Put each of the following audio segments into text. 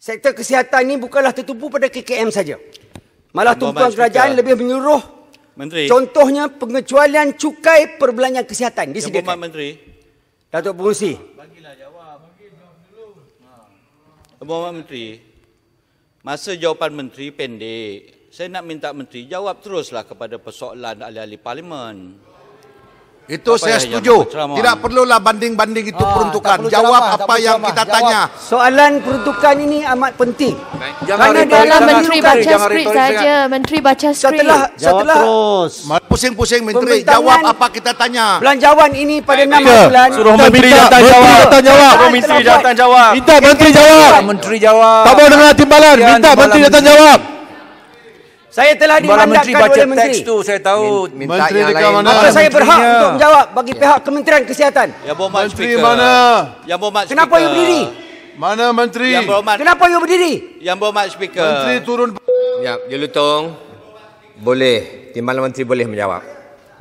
Sektor kesihatan ini bukanlah tertumpu pada KKM saja. Malah tumpuan kerajaan lebih menyuruh Menteri. Contohnya pengecualian cukai perbelanjaan kesihatan disediakan. Yang Menteri. Datuk Pengurusi. Bagilah jawab. Mungkin ha. Menteri. Masa jawapan Menteri pendek. Saya nak minta Menteri jawab teruslah kepada persoalan ahli-ahli parlimen. Itu apa saya setuju. Yang Tidak perlulah banding-banding itu ah, peruntukan. Jawab ceramah, apa yang ceramah. kita tanya. Soalan peruntukan ini amat penting. Jangan Karena ritori, dalam menteri baca skrip saja. Menteri baca skrip. Setelah, setelah terus. Pusing-pusing menteri. Jawab apa kita tanya. Belanjawan ini pada enam bulan. Suruh menteri, datang jawab. Minta menteri jawab. Minta menteri jawab. Menteri jawab. Tak boleh dengar timbalan. Minta menteri datang jawab. Saya telah dimandatkan oleh menteri. Teks tu saya tahu minta menteri yang lain. Mana? Apa saya berhak untuk menjawab bagi ya. pihak ya. Kementerian Kesihatan? Ya, berhormat menteri speaker. mana? Yang berhormat Kenapa speaker. you berdiri? Mana menteri? Yang Kenapa you berdiri? Ya, berhormat speaker. Menteri turun. Ya, Jelutong. Boleh. Timbalan menteri boleh menjawab.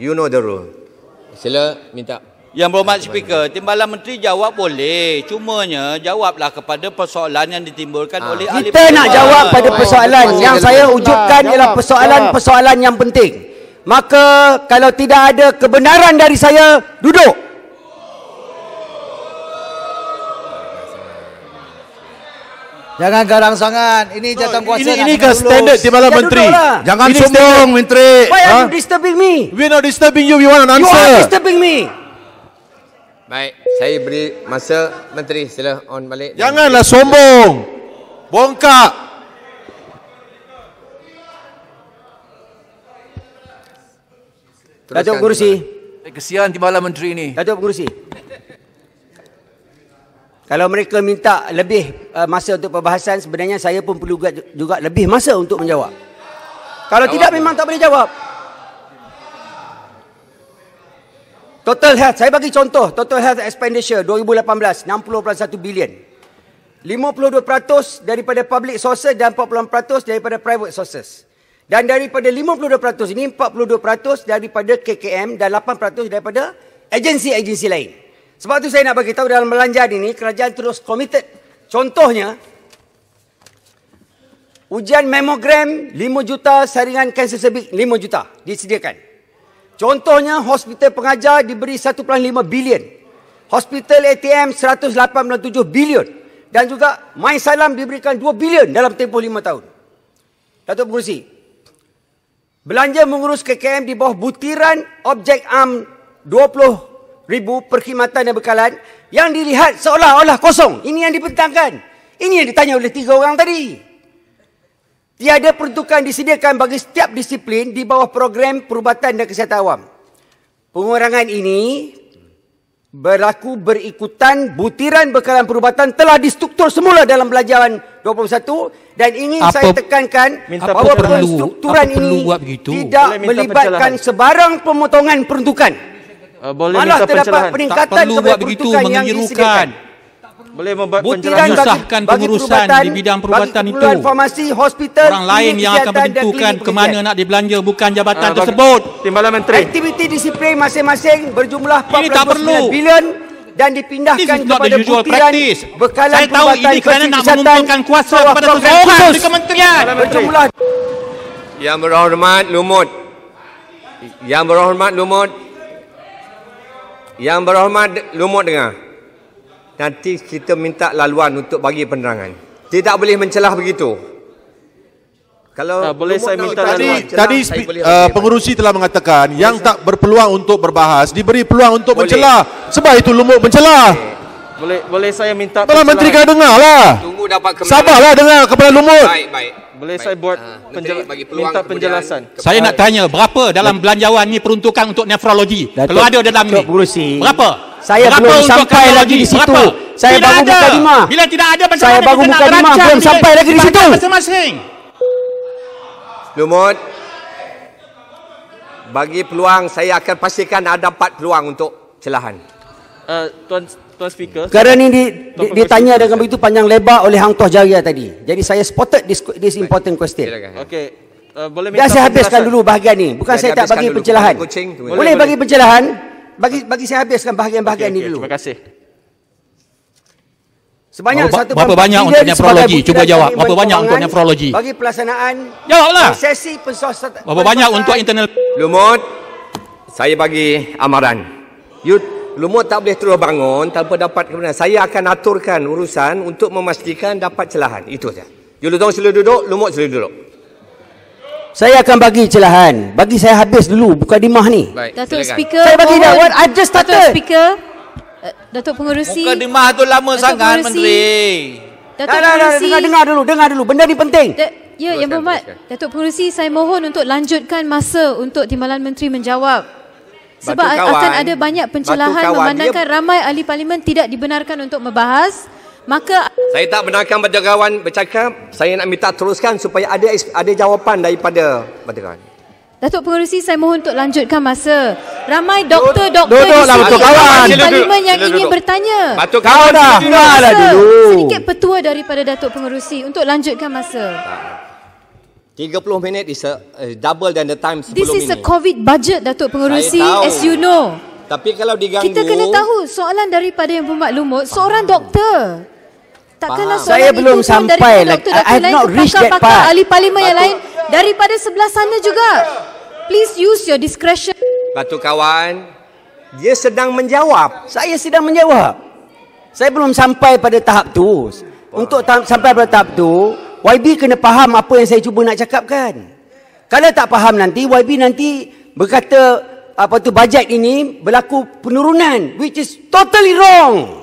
You know the rule. Sila minta yang berhormat speaker, timbalan menteri jawab boleh. Cumanya jawablah kepada persoalan yang ditimbulkan ha. oleh Kita ahli. Kita nak jawab pada persoalan. Yang saya ujukkan ialah persoalan-persoalan yang penting. Maka kalau tidak ada kebenaran dari saya, duduk. Jangan garang sangat. Ini jatuh kuasa. Ini, ini ke standard ya, timbalan malam menteri. Lah. Jangan sombong, menteri. Why are ha? you disturbing me? We're not disturbing you. We want an answer. You are disturbing me. Baik, saya beri masa menteri sila on balik. Janganlah sombong. Bongkak. Datuk Kursi. Eh, kesian timbalan menteri ini. Datuk Kursi. Kalau mereka minta lebih uh, masa untuk perbahasan, sebenarnya saya pun perlu juga, juga lebih masa untuk menjawab. Kalau jawab tidak, pun. memang tak boleh jawab. Total health, saya bagi contoh, total health expenditure 2018, 61 bilion. 52% daripada public sources dan 48% daripada private sources. Dan daripada 52% ini, 42% daripada KKM dan 8% daripada agensi-agensi lain. Sebab tu saya nak bagi tahu dalam belanja ini, kerajaan terus committed. Contohnya, ujian memogram 5 juta saringan kanser sebik 5 juta disediakan. Contohnya hospital pengajar diberi 1.5 bilion. Hospital ATM 187 bilion. Dan juga My Salam diberikan 2 bilion dalam tempoh 5 tahun. Datuk Pengurusi, belanja mengurus KKM di bawah butiran objek am 20 ribu perkhidmatan dan bekalan yang dilihat seolah-olah kosong. Ini yang dipentangkan. Ini yang ditanya oleh tiga orang tadi. Tiada peruntukan disediakan bagi setiap disiplin di bawah program perubatan dan kesihatan awam. Pengurangan ini berlaku berikutan butiran bekalan perubatan telah distruktur semula dalam belajaran 21 dan ingin apa, saya tekankan minta bahawa perstrukturan ini tidak melibatkan pencelahan. sebarang pemotongan peruntukan. Uh, boleh Malah minta terdapat pencelahan. peningkatan sebagai peruntukan yang disediakan boleh membuat pencerahan menyusahkan pengurusan di bidang perubatan itu farmasi, hospital, orang lain yang akan menentukan ke mana nak dibelanja bukan jabatan uh, tersebut timbalan menteri aktiviti disiplin masing-masing berjumlah 49 bilion dan dipindahkan kepada the usual bekalan saya tahu ini kerana nak mengumpulkan kuasa kepada tuan seseorang di kementerian berjumlah yang berhormat Lumut yang berhormat Lumut yang berhormat Lumut dengar nanti kita minta laluan untuk bagi penerangan. Tidak boleh mencelah begitu. Kalau uh, boleh saya minta tadi, laluan. Tadi tadi uh, pengurusi telah mengatakan yang tak berpeluang untuk berbahas diberi peluang untuk boleh. mencelah. Sebab itu lumuk mencelah. Boleh boleh saya minta Tuan Menteri kan dengar lah. Tunggu dapat kemenangan. Sabarlah dengar kepada lumut. Baik baik. Boleh baik. saya buat ha. Ah, penjel... minta penjelasan. Kepada... Saya nak tanya berapa dalam belanjawan ni peruntukan untuk nefrologi? Datuk, Kalau ada dalam ni. Berapa? Saya berapa belum sampai lagi di situ. Berapa? Saya tidak baru ada. buka lima. Bila tidak ada bencana, saya baru buka lima. Belum sampai lagi di situ. Masing-masing. Lumut. Bagi peluang, saya akan pastikan ada empat peluang untuk celahan. Uh, Tuan, Tuan Speaker. Sekarang ini ditanya dengan begitu panjang lebar oleh Hang Toh Jaya tadi. Jadi saya spotted this, this important question. Okey. Uh, boleh minta Dah saya habiskan dulu bahagian ini. Bukan saya, tak bagi pencelahan. Boleh, bagi pencelahan. Boleh bagi pencelahan bagi bagi saya habiskan bahagian-bahagian okay, ini okay, dulu. Terima kasih. Sebanyak berapa, satu berapa banyak untuk nefrologi? Cuba jawab. Berapa banyak untuk nefrologi? Bagi pelaksanaan Jawablah. sesi pensosat. Berapa banyak untuk internal Lumut? Saya bagi amaran. You Lumut tak boleh terus bangun tanpa dapat kebenaran. Saya akan aturkan urusan untuk memastikan dapat celahan. Itu saja. You lutong sila duduk, lumut sila duduk. Saya akan bagi celahan. Bagi saya habis dulu buka dimah ni. Baik. Datuk Speaker. Saya bagi dah what I just started. Datuk Speaker. Eh, Datuk Pengerusi. Buka dimah tu lama Datuk sangat Pengurusi. menteri. Datuk dah, Pengerusi. Dah, dah, dengar, dengar dulu, dengar dulu. Benda ni penting. Da- ya, Yang Berhormat. Datuk Pengerusi, saya mohon untuk lanjutkan masa untuk Timbalan Menteri menjawab. Sebab kawan, akan ada banyak pencelahan memandangkan dia... ramai ahli parlimen tidak dibenarkan untuk membahas. Maka saya tak benarkan berjagawan bercakap. Saya nak minta teruskan supaya ada ada jawapan daripada berjagawan. Datuk Pengerusi, saya mohon untuk lanjutkan masa. Ramai doktor-doktor di sini Batuk parlimen yang ingin bertanya. Batuk kawan dah. Masa, Sedikit petua daripada Datuk Pengerusi untuk lanjutkan masa. 30 minit is a, uh, double than the time sebelum ini. This is ini. a COVID budget, Datuk Pengerusi. As you know. Tapi kalau diganggu... Kita kena tahu soalan daripada yang bermaklumat. Seorang doktor... Takkanlah Faham. saya belum sampai lah. I have not reached that part. Ahli parlimen yang lain daripada sebelah sana juga. Please use your discretion. Batu kawan, dia sedang menjawab. Saya sedang menjawab. Saya belum sampai pada tahap tu. Untuk ta- sampai pada tahap tu, YB kena faham apa yang saya cuba nak cakapkan. Kalau tak faham nanti, YB nanti berkata apa tu bajet ini berlaku penurunan which is totally wrong.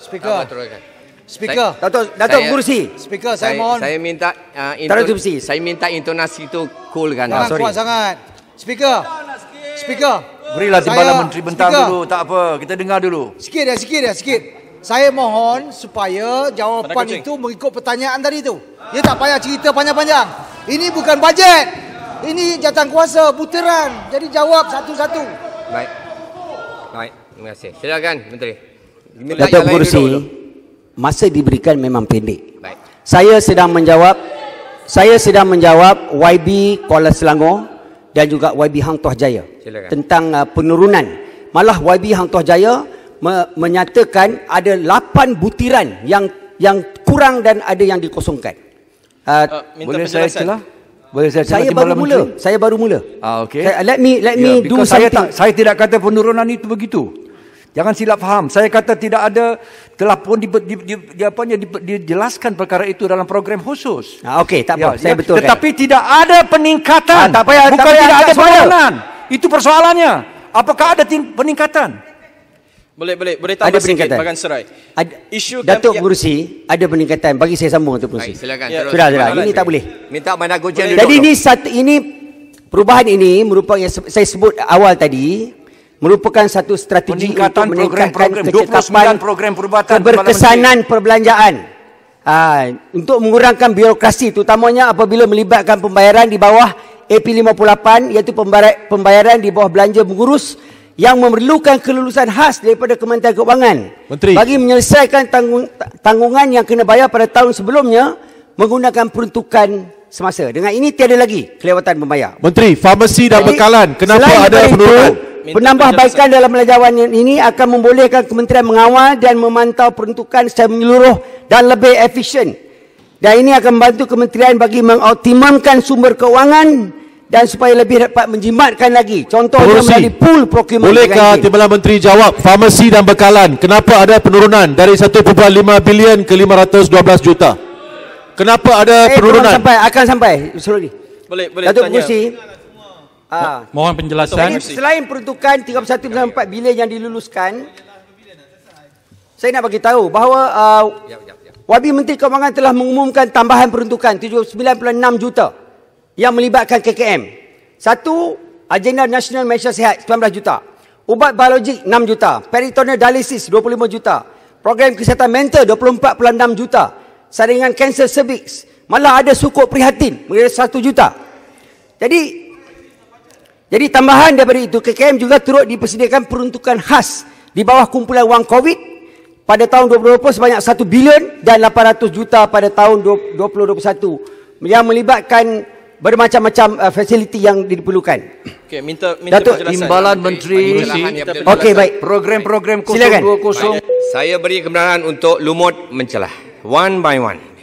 Speaker. Ah, Speaker. Datuk Datuk kursi. Speaker, saya, saya mohon. Saya minta uh, intonasi. Saya minta intonasi itu cool kan. Jangan Sorry. kuat sangat. Speaker. Speaker. Berilah timbalan saya, menteri bentar speaker. dulu. Tak apa. Kita dengar dulu. Sikit ya, sikit ya, sikit. Saya mohon supaya jawapan itu mengikut pertanyaan tadi itu. Dia ya tak payah cerita panjang-panjang. Ini bukan bajet. Ini jatuh kuasa, puteran. Jadi jawab satu-satu. Baik. Baik. Terima kasih. Silakan, Menteri. Datuk kursi. dulu masa diberikan memang pendek. Baik. Saya sedang menjawab saya sedang menjawab YB Kuala Selangor dan juga YB Hang Tuah Jaya Silakan. tentang uh, penurunan. Malah YB Hang Tuah Jaya me- menyatakan ada 8 butiran yang yang kurang dan ada yang dikosongkan. Uh, uh, boleh saya celah? Boleh saya Saya baru mula. Menteri? Saya baru mula. Ah okey. Let me let ya, me yeah, do saya something. Tak, saya tidak kata penurunan itu begitu. Jangan silap faham. Saya kata tidak ada telah pun di, di, di, di, apa, di, dijelaskan perkara itu dalam program khusus. Nah, Okey, tak ya, apa. Ya, saya ya. betul. Tetapi tidak ada peningkatan. Ha, tak payah, Bukan tak payah tidak ada persoalan. Itu persoalannya. Apakah ada ting- peningkatan? Boleh, boleh. Boleh tambah ada peningkatan. sikit, Pakan Serai. Ad, Isu Datuk Mursi, ada peningkatan. Bagi saya sambung, Datuk Mursi. silakan. Ya, sudah, sudah. Ini tak boleh. Minta mana gojian Jadi ini, satu, ini perubahan ini merupakan yang saya sebut awal tadi merupakan satu strategi untuk meningkatkan kecepatan program perubatan keberkesanan perbelanjaan aa, ha, untuk mengurangkan birokrasi terutamanya apabila melibatkan pembayaran di bawah AP58 iaitu pembayaran di bawah belanja mengurus yang memerlukan kelulusan khas daripada Kementerian Keuangan Menteri. bagi menyelesaikan tanggung, tanggungan yang kena bayar pada tahun sebelumnya menggunakan peruntukan semasa. Dengan ini tiada lagi kelewatan membayar. Menteri, farmasi dan Jadi, bekalan kenapa ada penurunan? Itu, Penambahbaikan dalam pelajaran ini akan membolehkan kementerian mengawal dan memantau peruntukan secara menyeluruh dan lebih efisien. Dan ini akan membantu kementerian bagi mengoptimumkan sumber keuangan dan supaya lebih dapat menjimatkan lagi. Contohnya Polusi. melalui pool procurement. Bolehkah Timbalan Menteri jawab farmasi dan bekalan? Kenapa ada penurunan dari 1.5 bilion ke 512 juta? Kenapa ada eh, penurunan? Sampai, akan sampai. Sorry. Boleh, boleh. Datuk tanya. Ah. Mohon penjelasan. Jadi, selain peruntukan 31.4 bilion yang diluluskan, saya nak bagi tahu bahawa uh, ya, ya, ya. Wabi Menteri Kewangan telah mengumumkan tambahan peruntukan 796 juta yang melibatkan KKM. Satu, Agenda Nasional Malaysia Sehat 19 juta. Ubat biologik 6 juta. Peritoneal dialysis 25 juta. Program kesihatan mental 24.6 juta. Saringan kanser serviks. Malah ada suku prihatin mengira 1 juta. Jadi jadi tambahan daripada itu, KKM juga turut dipersediakan peruntukan khas di bawah kumpulan wang COVID pada tahun 2020 sebanyak 1 bilion dan 800 juta pada tahun 2021 yang melibatkan bermacam-macam uh, fasiliti yang diperlukan. Okey, minta minta Datuk, penjelasan. Imbalan okay, Menteri. Okey, baik. Program-program 020. Silakan. Saya beri kebenaran untuk lumut mencelah. One by one.